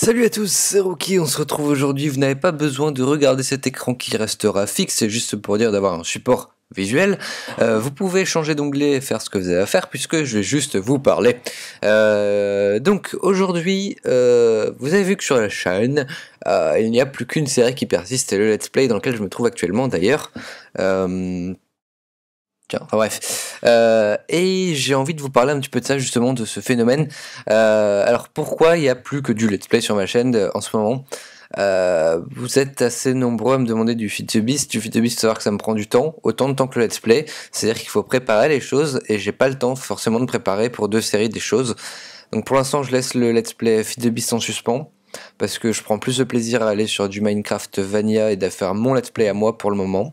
Salut à tous, c'est Rookie, on se retrouve aujourd'hui, vous n'avez pas besoin de regarder cet écran qui restera fixe, c'est juste pour dire d'avoir un support visuel. Euh, vous pouvez changer d'onglet et faire ce que vous avez à faire puisque je vais juste vous parler. Euh, donc aujourd'hui, euh, vous avez vu que sur la chaîne, il n'y a plus qu'une série qui persiste, c'est le Let's Play dans lequel je me trouve actuellement d'ailleurs enfin bref. Euh, et j'ai envie de vous parler un petit peu de ça, justement, de ce phénomène. Euh, alors pourquoi il n'y a plus que du let's play sur ma chaîne euh, en ce moment vous êtes assez nombreux à me demander du fit to beast. Du fit to beast, savoir que ça me prend du temps, autant de temps que le let's play. C'est-à-dire qu'il faut préparer les choses et j'ai pas le temps forcément de préparer pour deux séries des choses. Donc pour l'instant, je laisse le let's play fit to beast en suspens parce que je prends plus de plaisir à aller sur du Minecraft Vania et faire mon let's play à moi pour le moment.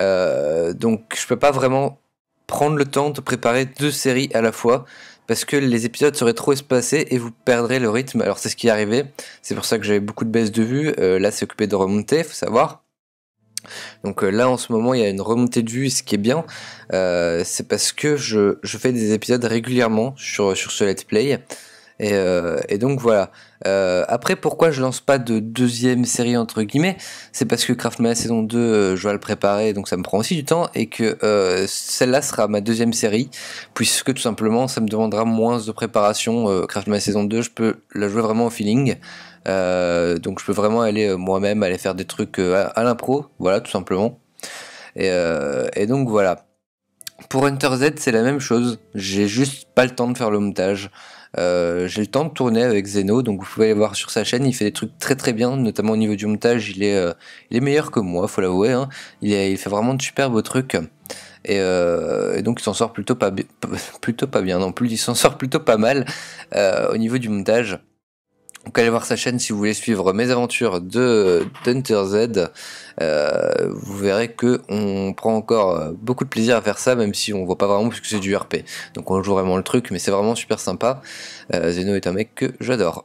Euh, donc je peux pas vraiment prendre le temps de préparer deux séries à la fois parce que les épisodes seraient trop espacés et vous perdrez le rythme. Alors c'est ce qui est arrivé, c'est pour ça que j'avais beaucoup de baisses de vue euh, là c'est occupé de remonter, faut savoir. Donc euh, là en ce moment il y a une remontée de vue, ce qui est bien, c'est parce que je, fais des épisodes régulièrement sur ce let's play. Euh, et, donc voilà. Euh, après, pourquoi je lance pas de deuxième série entre guillemets C'est parce que Craftman saison 2, euh, je vais le préparer, donc ça me prend aussi du temps, et que celle-là sera ma deuxième série, puisque tout simplement, ça me demandera moins de préparation. Craftman saison 2, je peux la jouer vraiment au feeling. donc je peux vraiment aller moi-même aller faire des trucs à, l'impro, voilà tout simplement. Et, et donc voilà. Pour Hunter Z, c'est la même chose. J'ai juste pas le temps de faire le montage. Euh, j'ai le temps de tourner avec Zeno, donc vous pouvez aller voir sur sa chaîne. Il fait des trucs très très bien, notamment au niveau du montage. Il est, euh, est meilleur que moi, faut l'avouer. Hein. Il, il, fait vraiment de super beaux trucs. Euh, et, donc il s'en sort plutôt pas, plutôt pas bien. Non plus, il s'en sort plutôt pas mal au niveau du montage. Donc allez voir sa chaîne si vous voulez suivre mes aventures de Hunter Z. Euh, vous verrez que on prend encore euh, beaucoup de plaisir à faire ça, même si on voit pas vraiment puisque c'est du RP. Donc on joue vraiment le truc, mais c'est vraiment super sympa. Euh, Zeno est un mec que j'adore.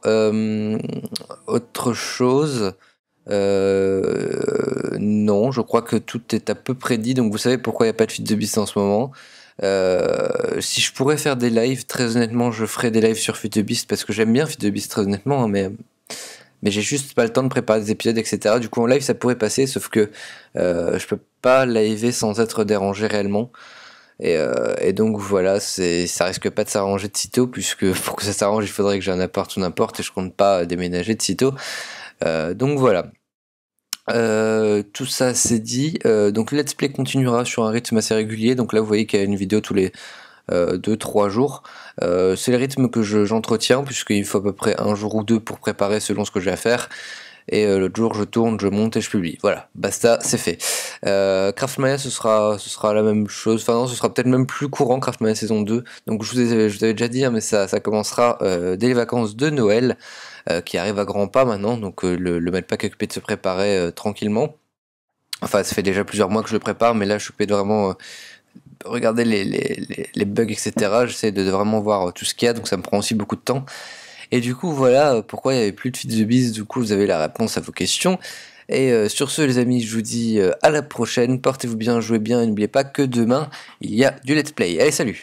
autre chose. non, je crois que tout est à peu près dit, donc vous savez pourquoi il n'y a pas de feed de Beast en ce moment. Euh, si je pourrais faire des lives, très honnêtement, je ferais des lives sur Futubist parce que j'aime bien Futubist très honnêtement, hein, mais mais j'ai juste pas le temps de préparer des épisodes, etc. Du coup, en live, ça pourrait passer, sauf que euh, je peux pas liver sans être dérangé réellement. Et, euh, donc voilà, ça risque pas de s'arranger de sitôt, puisque pour que ça s'arrange, il faudrait que j'ai un appart ou n'importe, et je compte pas déménager de sitôt. donc voilà. Euh, tout ça c'est dit. Euh, donc Let's Play continuera sur un rythme assez régulier. Donc là vous voyez qu'il y a une vidéo tous les 2-3 euh, jours. c'est le rythme que j'entretiens puisqu'il faut à peu près un jour ou deux pour préparer selon ce que j'ai à faire. Et euh, l'autre jour, je tourne, je monte et je publie. Voilà, basta, c'est fait. Craftmania, euh, ce sera, ce sera la même chose. Enfin, non, ce sera peut-être même plus courant, Craftmania saison 2. Donc, je vous, avais, déjà dit, hein, mais ça, ça commencera euh, dès les vacances de Noël, qui arrivent à grands pas maintenant. Donc, le, le est occupé de se préparer tranquillement. Enfin, ça fait déjà plusieurs mois que je le prépare, mais là, je suis occupé de vraiment regarder les, bugs, etc. J'essaie de vraiment voir tout ce qu'il y a, donc ça me prend aussi beaucoup de temps. Et du coup, voilà euh, pourquoi il n'y avait plus de Feed the Beast. Du coup, vous avez la réponse à vos questions. Et euh, sur ce, les amis, je vous dis euh, à la prochaine. Portez-vous bien, jouez bien. et N'oubliez pas que demain, il y a du let's play. Allez, salut